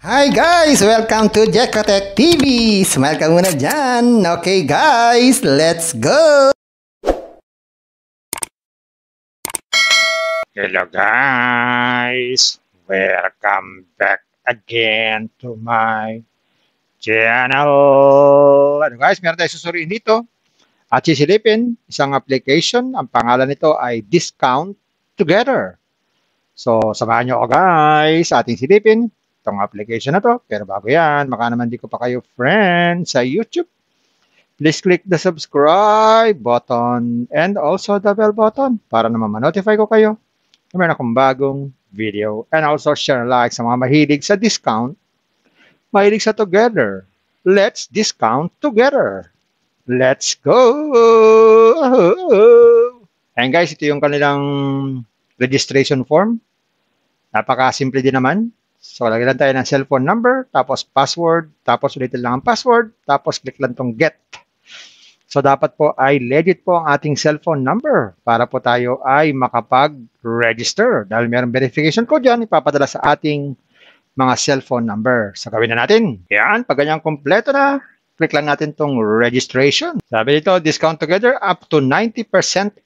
Hi guys! Welcome to Jekotech TV! Smile ka muna dyan! Okay guys, let's go! Hello guys! Welcome back again to my channel! Ano guys, meron tayo susuriin dito at sisilipin isang application. Ang pangalan nito ay Discount Together. So, samahan nyo ako guys sa ating silipin itong application na to. Pero bago yan, maka naman di ko pa kayo friend sa YouTube. Please click the subscribe button and also the bell button para naman ma-notify ko kayo na meron akong bagong video. And also share and like sa mga mahilig sa discount. Mahilig sa together. Let's discount together. Let's go! And guys, ito yung kanilang registration form. Napaka-simple din naman. So, lagyan lang tayo ng cellphone number, tapos password, tapos ulitin lang ang password, tapos click lang tong get. So, dapat po ay legit po ang ating cellphone number para po tayo ay makapag-register. Dahil mayroong verification code yan, ipapadala sa ating mga cellphone number. So, gawin na natin. Yan, pag ganyan kompleto na, click lang natin tong registration. Sabi dito, discount together up to 90%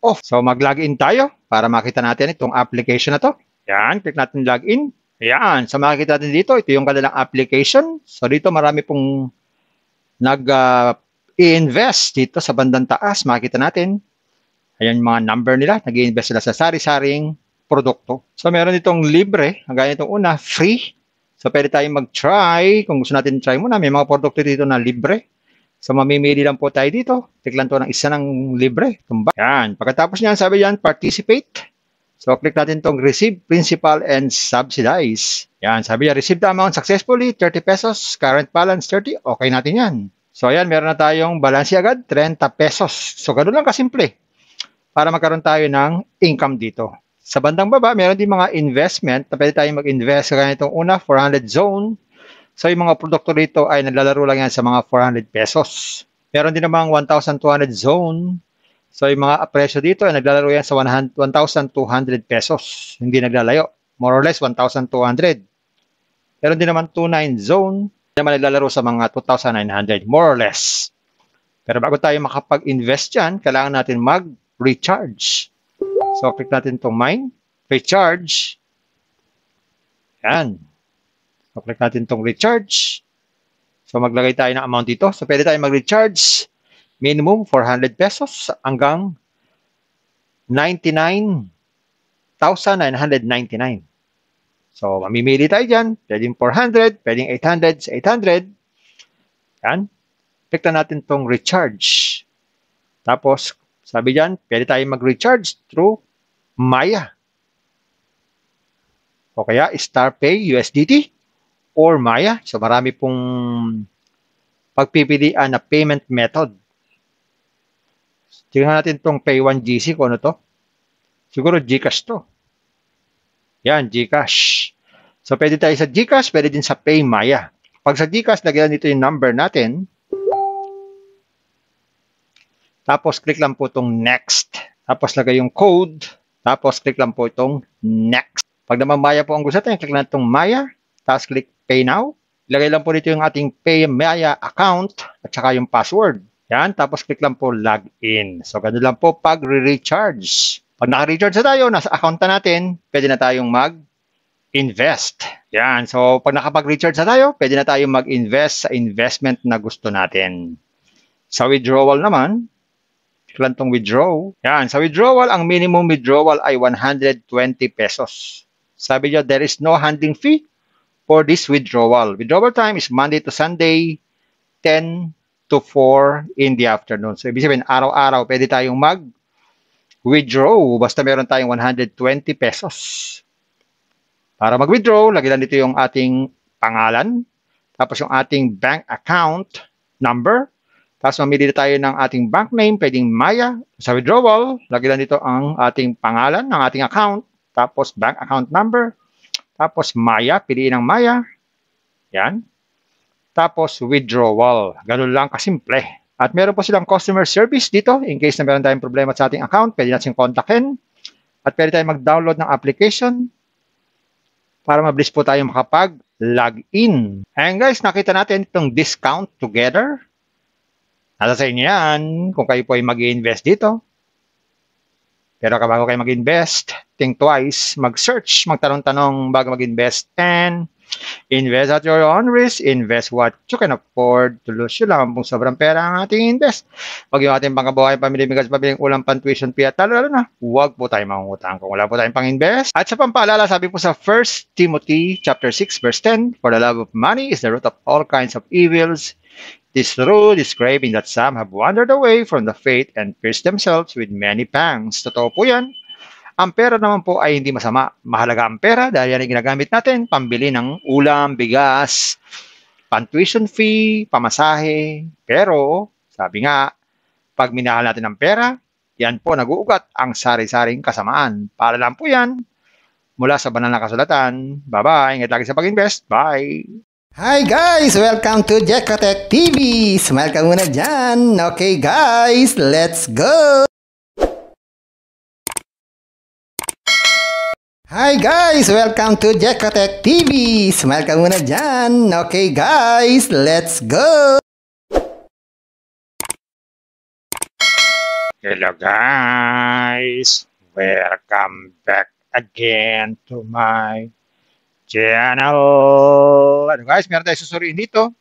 off. So mag-login tayo para makita natin itong application na to. Yan, click natin login. Yan. So makikita natin dito, ito yung kanilang application. So dito marami pong nag-invest ah, uh, dito sa bandang taas. Makikita natin. Ayan mga number nila. nag invest sila sa sari-saring produkto. So meron itong libre. Gaya itong una, free. So pwede tayong mag-try. Kung gusto natin try muna, may mga produkto dito na libre. So mamimili lang po tayo dito. Tiklan to ng isa ng libre. Tumba. Yan. Pagkatapos niyan, sabi yan, participate. So, click natin itong receive principal and subsidize. Yan, sabi niya, receive the amount successfully, 30 pesos, current balance 30, okay natin yan. So, ayan, meron na tayong balance agad, 30 pesos. So, ganun lang kasimple para magkaroon tayo ng income dito. Sa bandang baba, meron din mga investment na pwede tayong mag-invest. Kaya itong una, 400 zone. So, yung mga produkto dito ay naglalaro lang yan sa mga 400 pesos. Meron din namang 1,200 zone. So yung mga presyo dito, eh, naglalaro yan sa 1,200 pesos. Hindi naglalayo. More or less, 1,200. Meron din naman 29 zone naman naglalaro sa mga 2,900. More or less. Pero bago tayo makapag-invest yan, kailangan natin mag-recharge. So, click natin itong mine. Recharge. Yan. So, click natin itong recharge. So, maglagay tayo ng amount dito. So, pwede tayo mag-recharge minimum 400 pesos hanggang 99,999. So, mamimili tayo dyan. Pwedeng 400, pwedeng 800, 800. Yan. Pikta natin tong recharge. Tapos, sabi dyan, pwede tayo mag-recharge through Maya. O kaya, StarPay USDT or Maya. So, marami pong pagpipilian na payment method Tingnan natin tong Pay1 GC ko ano to. Siguro GCash to. Yan, GCash. So, pwede tayo sa GCash, pwede din sa PayMaya. Pag sa GCash, lagyan dito yung number natin. Tapos, click lang po itong next. Tapos, lagay yung code. Tapos, click lang po itong next. Pag naman Maya po ang gusto natin, click lang itong Maya. Tapos, click Pay Now. Ilagay lang po dito yung ating PayMaya account at saka yung password. Yan, tapos click lang po log in. So, ganun lang po pag re-recharge. Pag naka-recharge na tayo, nasa account na natin, pwede na tayong mag-invest. Yan, so pag nakapag-recharge na tayo, pwede na tayong mag-invest sa investment na gusto natin. Sa withdrawal naman, click lang tong withdraw. Yan, sa withdrawal, ang minimum withdrawal ay 120 pesos. Sabi niya, there is no handling fee for this withdrawal. Withdrawal time is Monday to Sunday, 10 to 4 in the afternoon. So, ibig sabihin, araw-araw, pwede tayong mag-withdraw. Basta meron tayong 120 pesos. Para mag-withdraw, lagyan lang dito yung ating pangalan, tapos yung ating bank account number, tapos mamili tayo ng ating bank name, pwedeng Maya. Sa withdrawal, lagyan lang dito ang ating pangalan ang ating account, tapos bank account number, tapos Maya, piliin ang Maya. Yan tapos withdrawal. Ganun lang kasimple. At meron po silang customer service dito in case na meron tayong problema sa ating account, pwede natin kontakin. At pwede tayong mag-download ng application para mabilis po tayong makapag-login. And guys, nakita natin itong discount together. Nasa sa inyo yan kung kayo po ay mag invest dito. Pero bago kayo mag-invest, think twice, mag-search, magtanong-tanong bago mag-invest and Invest at your own risk. Invest what you can afford to lose. Yun lang pong sobrang pera ang ating invest. Pag yung ating pangabuhay, pamilimigas, pabiling ulam, pang tuition, pia, at talo na. Huwag po tayong mangungutang kung wala po tayong pang-invest. At sa pampaalala, sabi po sa 1 Timothy chapter 6 verse 10, For the love of money is the root of all kinds of evils. This rule describing that some have wandered away from the faith and pierced themselves with many pangs. Totoo po yan. Ang pera naman po ay hindi masama. Mahalaga ang pera dahil yan ang ginagamit natin pambili ng ulam, bigas, pan-tuition fee, pamasahe. Pero, sabi nga, pag minahal natin ang pera, yan po nag-uugat ang sari-saring kasamaan. Para lang po yan mula sa banal na kasulatan. Bye-bye. Ingat lagi sa pag-invest. Bye! Hi guys! Welcome to Jekotech TV! Smile ka muna dyan! Okay guys, let's go! Hi guys! Welcome to Jekotech TV! Smile ka muna dyan! Okay guys, let's go! Hello guys! Welcome back again to my channel! Ano guys, meron tayo susuriin dito.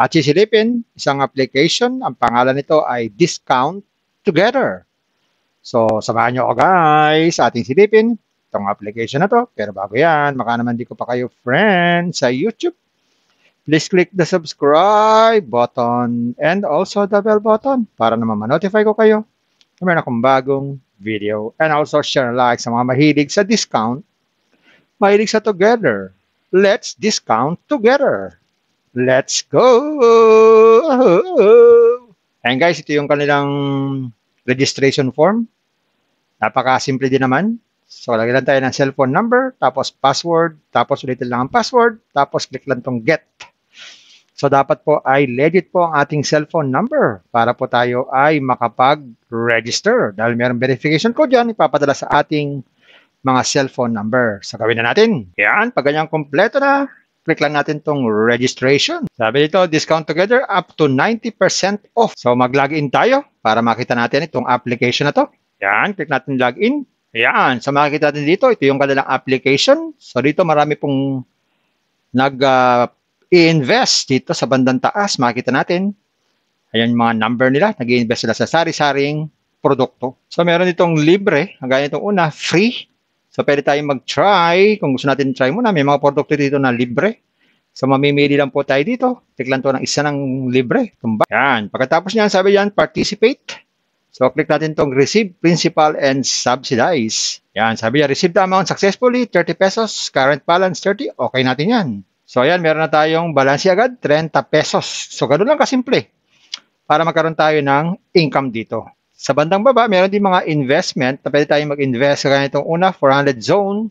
At sisilipin, isang application. Ang pangalan nito ay Discount Together. So, samahan nyo ako guys sa ating silipin itong application na to. Pero bago yan, maka naman di ko pa kayo friend sa YouTube. Please click the subscribe button and also the bell button para naman ma-notify ko kayo na meron akong bagong video. And also share and like sa mga mahilig sa discount. Mahilig sa together. Let's discount together. Let's go! And guys, ito yung kanilang registration form. Napaka-simple din naman. So, lagyan lang tayo ng cellphone number, tapos password, tapos ulitin lang ang password, tapos click lang tong get. So, dapat po ay legit po ang ating cellphone number para po tayo ay makapag-register. Dahil mayroong verification code yan, ipapadala sa ating mga cellphone number. So, gawin na natin. Yan, pag ganyan kompleto na, click lang natin tong registration. Sabi dito, discount together up to 90% off. So mag-login tayo para makita natin itong application na to. Yan, click natin login. Yan. So makikita natin dito, ito yung kanilang application. So dito marami pong nag-invest ah, uh, dito sa bandang taas. Makikita natin. Ayan yung mga number nila. nag invest sila sa sari-saring produkto. So meron itong libre. Gaya itong una, free. So pwede tayong mag-try. Kung gusto natin try muna, may mga produkto dito na libre. So mamimili lang po tayo dito. Tiklan to ng isa ng libre. Tumba. Yan. Pagkatapos niyan, sabi yan, participate. So, click natin tong receive principal and subsidize. Yan, sabi niya, receive the amount successfully, 30 pesos, current balance 30, okay natin yan. So, ayan, meron na tayong balance agad, 30 pesos. So, ganun lang kasimple para magkaroon tayo ng income dito. Sa bandang baba, meron din mga investment na pwede tayong mag-invest. Kaya itong una, 400 zone.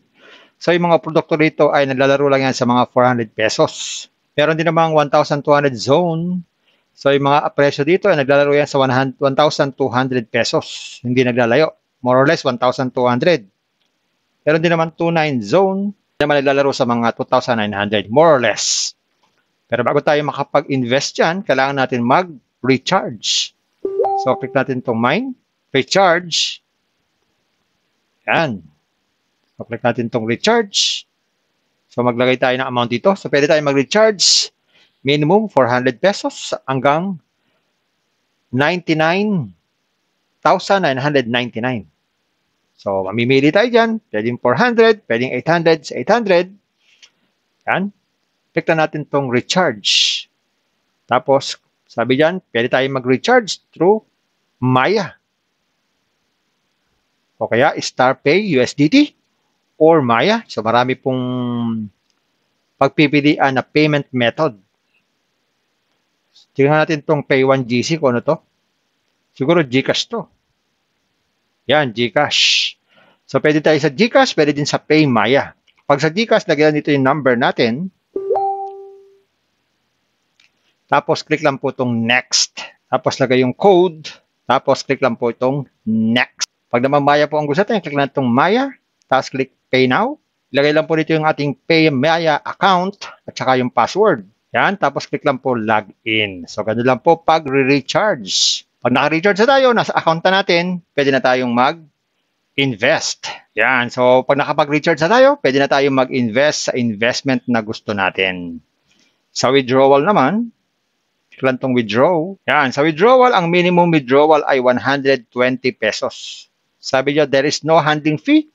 So, yung mga produkto dito ay naglalaro lang yan sa mga 400 pesos. Meron din namang 1,200 zone. So yung mga presyo dito, ay eh, naglalaro yan sa 1,200 pesos. Hindi naglalayo. More or less 1,200. Meron din naman 2.9 zone naman naglalaro sa mga 2,900. More or less. Pero bago tayo makapag-invest yan, kailangan natin mag-recharge. So click natin itong mine. Recharge. Yan. So click natin itong recharge. So maglagay tayo ng amount dito. So pwede tayo mag-recharge minimum 400 pesos hanggang 99,999. So, mamimili tayo dyan. Pwedeng 400, pwedeng 800, sa 800. Yan. Pikta natin tong recharge. Tapos, sabi dyan, pwede tayo mag-recharge through Maya. O kaya, StarPay USDT or Maya. So, marami pong pagpipilian na payment method Tingnan natin tong Pay 1 GC kung ano to. Siguro GCash to. Yan, GCash. So, pwede tayo sa GCash, pwede din sa PayMaya. Pag sa GCash, lagyan dito yung number natin. Tapos, click lang po itong next. Tapos, lagay yung code. Tapos, click lang po itong next. Pag naman Maya po ang gusto natin, click lang itong Maya. Tapos, click Pay Now. Ilagay lang po dito yung ating PayMaya account at saka yung password. Yan, tapos click lang po log in. So, ganun lang po pag re-recharge. Pag naka-recharge na tayo, nasa account na natin, pwede na tayong mag-invest. Yan, so pag nakapag-recharge na tayo, pwede na tayong mag-invest sa investment na gusto natin. Sa withdrawal naman, click lang tong withdraw. Yan, sa withdrawal, ang minimum withdrawal ay 120 pesos. Sabi niya, there is no handling fee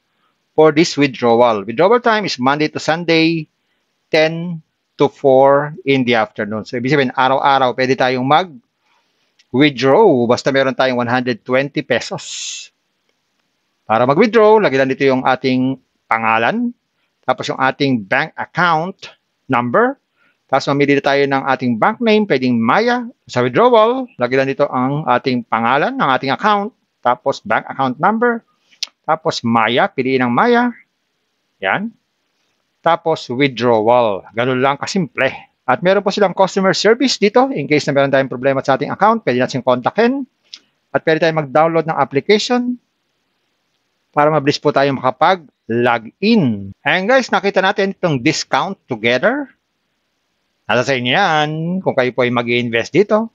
for this withdrawal. Withdrawal time is Monday to Sunday, 10 to 4 in the afternoon. So, ibig sabihin, araw-araw, pwede tayong mag-withdraw. Basta meron tayong 120 pesos. Para mag-withdraw, lagyan dito yung ating pangalan, tapos yung ating bank account number, tapos mamili tayo ng ating bank name, pwedeng Maya. Sa withdrawal, lagyan dito ang ating pangalan ang ating account, tapos bank account number, tapos Maya, piliin ang Maya. Yan tapos withdrawal. Ganun lang kasimple. At meron po silang customer service dito in case na meron tayong problema sa ating account, pwede natin kontakin at pwede tayong mag-download ng application para mabilis po tayong makapag-login. And guys, nakita natin itong discount together. Nasa sa inyo yan kung kayo po ay mag invest dito.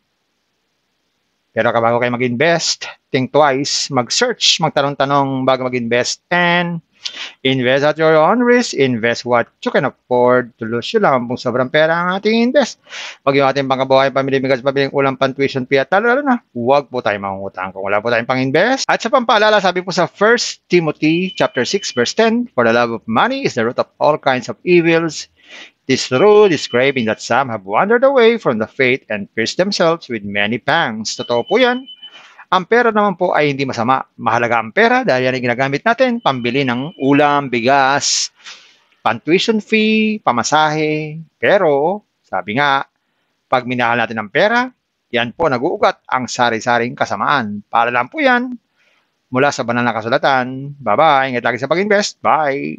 Pero bago kayo mag-invest, think twice, mag-search, magtanong-tanong bago mag-invest and Invest at your own risk. Invest what you can afford to lose. Yun lang pong sobrang pera ang ating invest. Pag yung ating pangkabuhay, pamili, bigas, pabiling ulang pan tuition fee at talo, lalo na, huwag po tayong mangungutang kung wala po tayong pang-invest. At sa pampaalala, sabi po sa 1 Timothy chapter 6 verse 10, For the love of money is the root of all kinds of evils. This rule describing that some have wandered away from the faith and pierced themselves with many pangs. Totoo po yan. Ang pera naman po ay hindi masama. Mahalaga ang pera dahil yan ay ginagamit natin pambili ng ulam, bigas, pan-tuition fee, pamasahe. Pero, sabi nga, pag minahal natin ang pera, yan po nag-uugat ang sari-saring kasamaan. Para lang po yan mula sa banal na kasulatan. Bye-bye. Ingat lagi sa pag-invest. Bye!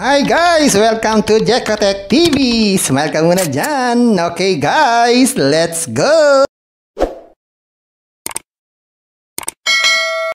Hi guys! Welcome to Jekotech TV! Smile ka muna dyan! Okay guys, let's go!